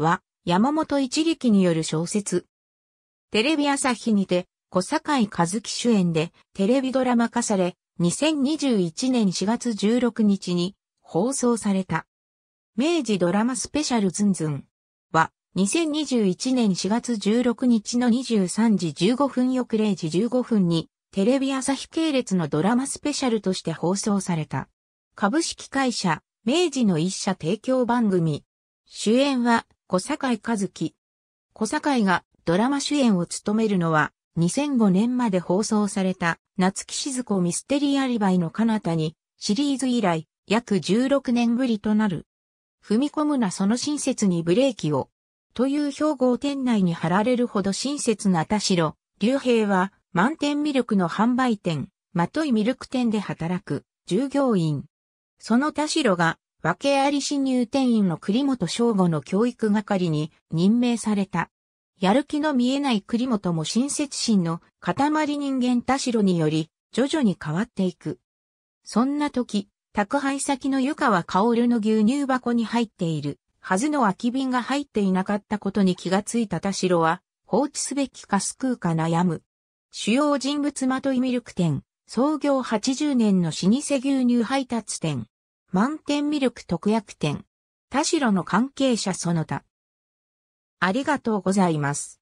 は、山本一力による小説。テレビ朝日にて、小坂井和樹主演で、テレビドラマ化され、2021年4月16日に、放送された。明治ドラマスペシャルズンズンは、2021年4月16日の23時15分翌0時15分に、テレビ朝日系列のドラマスペシャルとして放送された。株式会社、明治の一社提供番組。主演は、小坂井和樹。小坂井がドラマ主演を務めるのは、2005年まで放送された、夏木静子ミステリーアリバイの彼方に、シリーズ以来、約16年ぶりとなる。踏み込むなその親切にブレーキを。という標語を店内に貼られるほど親切な田代、竜兵は、満点ミルクの販売店、まといミルク店で働く、従業員。その田代が、訳あり新入店員の栗本翔吾の教育係に任命された。やる気の見えない栗本も親切心の塊人間田代により、徐々に変わっていく。そんな時、宅配先の湯川るの牛乳箱に入っている、はずの空き瓶が入っていなかったことに気がついた田代は、放置すべきか救うか悩む。主要人物まといミルク店、創業80年の老舗牛乳配達店、満点ミルク特約店。田代の関係者その他。ありがとうございます。